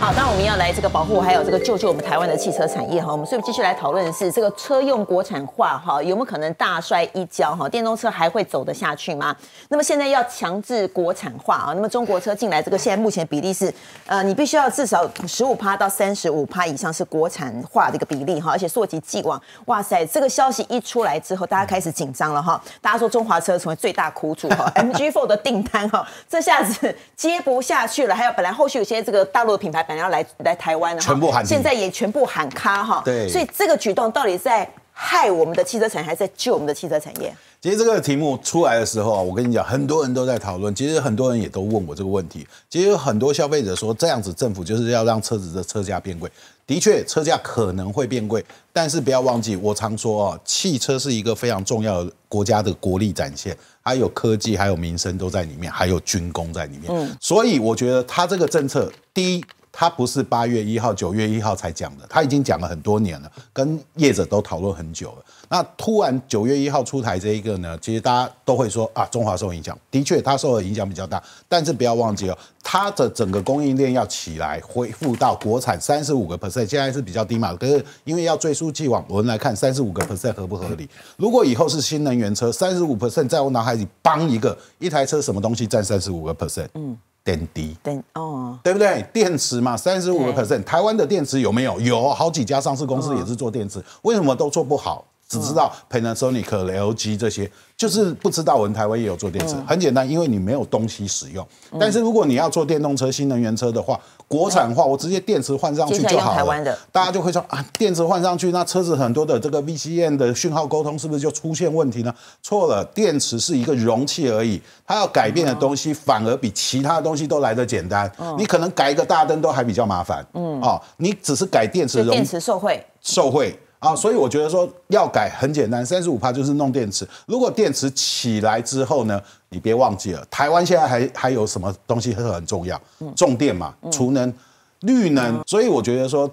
好，当然我们要来这个保护，还有这个救救我们台湾的汽车产业哈。我们所以继续来讨论的是这个车用国产化哈？有没有可能大摔一跤哈？电动车还会走得下去吗？那么现在要强制国产化啊，那么中国车进来这个现在目前比例是呃，你必须要至少十五趴到三十五趴以上是国产化的一个比例哈。而且溯及既往，哇塞，这个消息一出来之后，大家开始紧张了哈。大家说中华车成为最大苦主哈，MG4 的订单哈，这下子接不下去了。还有本来后续有些这个大陆的品牌。想要来来台湾喊现在也全部喊卡哈，对，所以这个举动到底在害我们的汽车产业，还是在救我们的汽车产业？其实这个题目出来的时候啊，我跟你讲，很多人都在讨论。其实很多人也都问我这个问题。其实很多消费者说，这样子政府就是要让车子的车价变贵。的确，车价可能会变贵，但是不要忘记，我常说啊，汽车是一个非常重要的国家的国力展现，还有科技，还有民生都在里面，还有军工在里面。嗯，所以我觉得他这个政策，第一。他不是八月一号、九月一号才讲的，他已经讲了很多年了，跟业者都讨论很久了。那突然九月一号出台这一个呢，其实大家都会说啊，中华受影响。的确，它受的影响比较大，但是不要忘记哦，它的整个供应链要起来，恢复到国产三十五个 percent，现在是比较低嘛。可是因为要追溯既往，我们来看三十五个 percent 合不合理。如果以后是新能源车，三十五 percent 在我脑海里，帮一个一台车什么东西占三十五个 percent？嗯。很低，对哦，对不对？电池嘛，三十五个 percent，台湾的电池有没有？有好几家上市公司也是做电池，为什么都做不好？只知道 Panasonic、LG 这些，就是不知道我们台湾也有做电池。很简单，因为你没有东西使用。但是如果你要做电动车、新能源车的话，国产化，我直接电池换上去就好了。台湾的，大家就会说啊，电池换上去，那车子很多的这个 VCN 的讯号沟通是不是就出现问题呢？错了，电池是一个容器而已，它要改变的东西反而比其他东西都来得简单。你可能改一个大灯都还比较麻烦。嗯，哦，你只是改电池，电池受贿受贿。啊，所以我觉得说要改很简单，三十五趴就是弄电池。如果电池起来之后呢，你别忘记了，台湾现在还还有什么东西是很重要？嗯，重电嘛，储能、绿能。所以我觉得说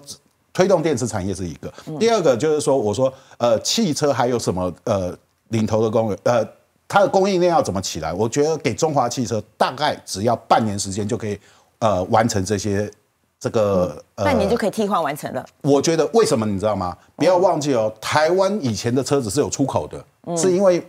推动电池产业是一个。第二个就是说，我说呃汽车还有什么呃领头的工人，呃它的供应链要怎么起来？我觉得给中华汽车大概只要半年时间就可以呃完成这些。这个半年就可以替换完成了。我觉得为什么你知道吗？不要忘记哦，台湾以前的车子是有出口的，是因为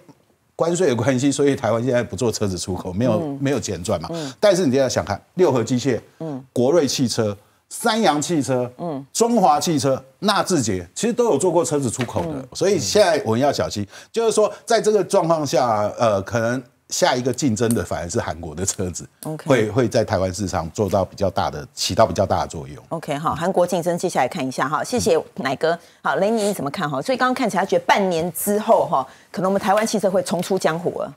关税的关系，所以台湾现在不做车子出口，没有没有钱赚嘛。但是你现在想看，六合机械、嗯，国瑞汽车、三洋汽车、嗯，中华汽车、纳智捷，其实都有做过车子出口的。所以现在我们要小心，就是说在这个状况下，呃，可能。下一个竞争的反而是韩国的车子，会会在台湾市场做到比较大的，起到比较大的作用。OK，好，韩国竞争，接下来看一下哈，谢谢奶哥。好，雷尼你怎么看哈？所以刚刚看起来，觉得半年之后哈，可能我们台湾汽车会重出江湖了。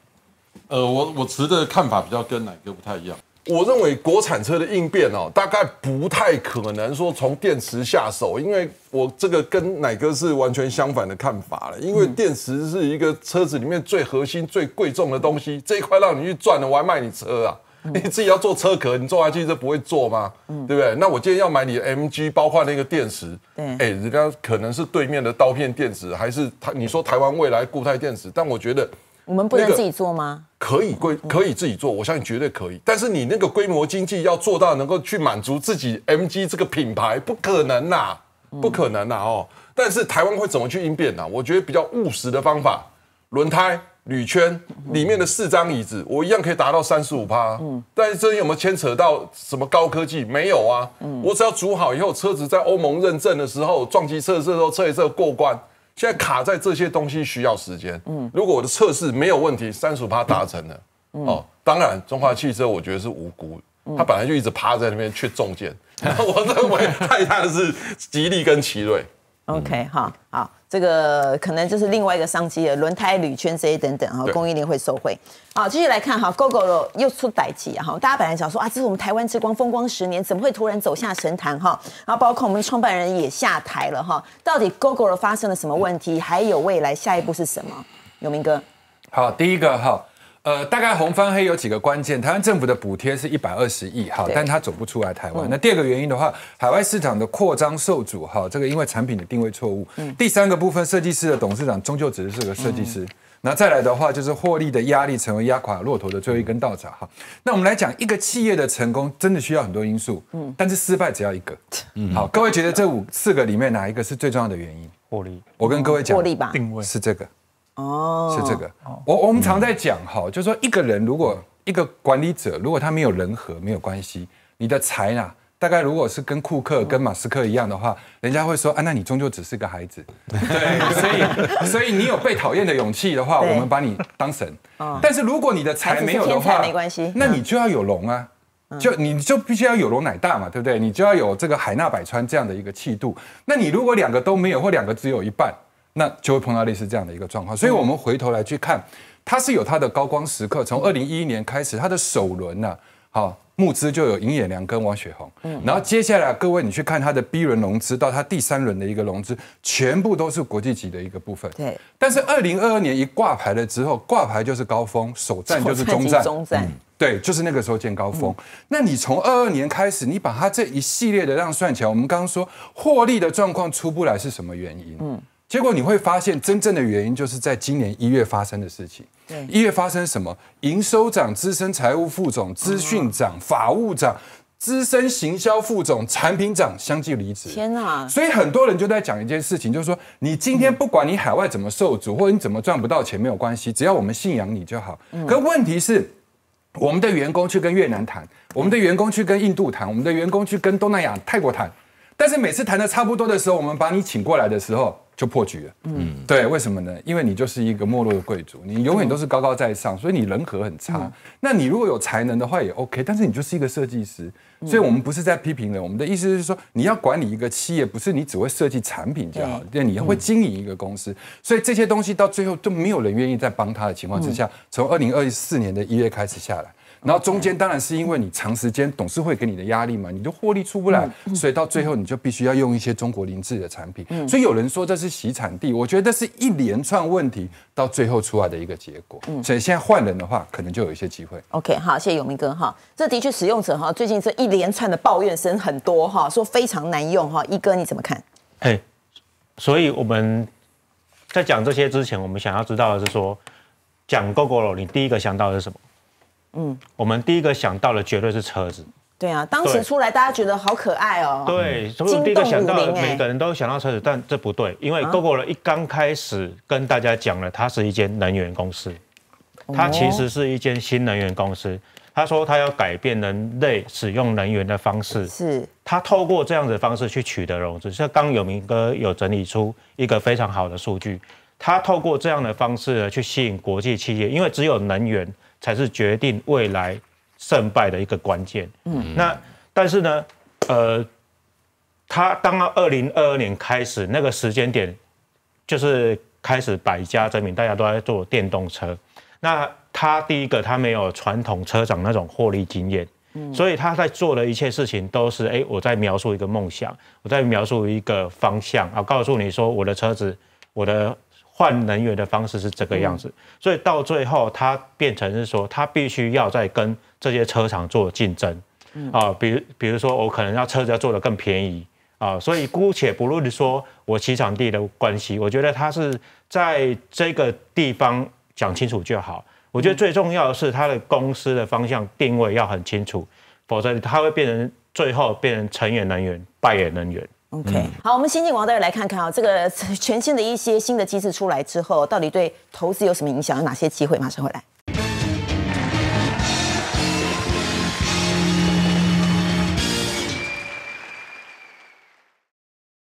呃，我我持的看法比较跟奶哥不太一样。我认为国产车的应变哦，大概不太可能说从电池下手，因为我这个跟乃哥是完全相反的看法了。因为电池是一个车子里面最核心、最贵重的东西，这一块让你去赚，我还卖你车啊？你自己要做车壳，你做下去这不会做吗？对不对？那我今天要买你的 MG，包括那个电池，哎，人家可能是对面的刀片电池，还是他？你说台湾未来固态电池，但我觉得。我们不能自己做吗？可以规可以自己做，我相信绝对可以。但是你那个规模经济要做到能够去满足自己 MG 这个品牌，不可能呐，不可能呐哦。但是台湾会怎么去应变呢？我觉得比较务实的方法，轮胎、铝圈里面的四张椅子，我一样可以达到三十五趴。嗯，但是这有没有牵扯到什么高科技？没有啊，嗯，我只要组好以后，车子在欧盟认证的时候，撞击测试候测一测过关。现在卡在这些东西需要时间。嗯，如果我的测试没有问题，三十趴达成了。哦，当然，中华汽车我觉得是无辜，他本来就一直趴在那边却中箭。我认为害大的是吉利跟奇瑞。OK，哈，好，这个可能就是另外一个商机了，轮胎、铝圈这些等等哈，供应链会受惠。好，继续来看哈，Google 又出歹集。啊，哈，大家本来想说啊，这是我们台湾之光，风光十年，怎么会突然走下神坛哈？然后包括我们创办人也下台了哈，到底 Google 发生了什么问题？还有未来下一步是什么？永明哥，好，第一个哈。呃，大概红翻黑有几个关键。台湾政府的补贴是一百二十亿，好，但它走不出来台湾。那第二个原因的话，海外市场的扩张受阻，哈，这个因为产品的定位错误。嗯。第三个部分，设计师的董事长终究只是个设计师。那再来的话，就是获利的压力成为压垮骆驼的最后一根稻草，哈。那我们来讲一个企业的成功，真的需要很多因素，嗯，但是失败只要一个。嗯，好，各位觉得这五四个里面哪一个是最重要的原因？获利。我跟各位讲，获利吧，定位是这个。哦，是这个。我我们常在讲哈，就是说一个人如果一个管理者，如果他没有人和没有关系，你的财呢，大概如果是跟库克跟马斯克一样的话，人家会说啊，那你终究只是个孩子。对，所以所以你有被讨厌的勇气的话，我们把你当神。但是如果你的财没有的话，那你就要有龙啊，就你就必须要有龙乃大嘛，对不对？你就要有这个海纳百川这样的一个气度。那你如果两个都没有，或两个只有一半。那就会碰到类似这样的一个状况，所以，我们回头来去看，它是有它的高光时刻。从二零一一年开始，它的首轮呢，好募资就有银眼良跟王雪红，嗯，然后接下来各位你去看它的 B 轮融资到它第三轮的一个融资，全部都是国际级的一个部分，对。但是二零二二年一挂牌了之后，挂牌就是高峰，首站就是中站，中站，对，就是那个时候见高峰。那你从二二年开始，你把它这一系列的这算起来，我们刚刚说获利的状况出不来是什么原因？嗯。结果你会发现，真正的原因就是在今年一月发生的事情。对，一月发生什么？营收长、资深财务副总、资讯长、法务长、资深行销副总、产品长相继离职。天哪！所以很多人就在讲一件事情，就是说，你今天不管你海外怎么受阻，或你怎么赚不到钱，没有关系，只要我们信仰你就好。可问题是，我们的员工去跟越南谈，我们的员工去跟印度谈，我们的员工去跟东南亚、泰国谈。但是每次谈的差不多的时候，我们把你请过来的时候就破局了。嗯，对，为什么呢？因为你就是一个没落的贵族，你永远都是高高在上，所以你人和很差。那你如果有才能的话也 OK，但是你就是一个设计师，所以我们不是在批评人，我们的意思是说，你要管理一个企业，不是你只会设计产品就好，对，你要会经营一个公司。所以这些东西到最后都没有人愿意在帮他的情况之下，从二零二四年的一月开始下来。然后中间当然是因为你长时间董事会给你的压力嘛，你的获利出不来，所以到最后你就必须要用一些中国零制的产品。所以有人说这是洗产地，我觉得是一连串问题到最后出来的一个结果。嗯，所以现在换人的话，可能就有一些机会。OK，好，谢谢永明哥哈。这的确使用者哈最近这一连串的抱怨声很多哈，说非常难用哈。一哥你怎么看？哎，所以我们在讲这些之前，我们想要知道的是说，讲 g o o g l 了，你第一个想到的是什么？嗯，我们第一个想到的绝对是车子。对啊，当时出来大家觉得好可爱哦。对，第一个想到的每个人都想到车子，但这不对，因为 Google 一刚开始跟大家讲了，它是一间能源公司，它其实是一间新能源公司。他说他要改变人类使用能源的方式，是它透过这样的方式去取得融资。像刚有明哥有整理出一个非常好的数据，他透过这样的方式呢去吸引国际企业，因为只有能源。才是决定未来胜败的一个关键。嗯，那但是呢，呃，他到二零二二年开始那个时间点，就是开始百家争鸣，大家都在做电动车。那他第一个，他没有传统车厂那种获利经验，所以他在做的一切事情都是，哎，我在描述一个梦想，我在描述一个方向啊，告诉你说我的车子，我的。换能源的方式是这个样子，所以到最后，它变成是说，它必须要再跟这些车厂做竞争啊。比如，比如说，我可能要车子要做的更便宜啊。所以，姑且不论说我起场地的关系，我觉得它是在这个地方讲清楚就好。我觉得最重要的是，它的公司的方向定位要很清楚，否则它会变成最后变成成也能源，败也能源。OK，好，我们新进网友，大家来看看啊，这个 全新的一些新的机制出来之后，到底对投资有什么影响？有哪些机会？马上回来。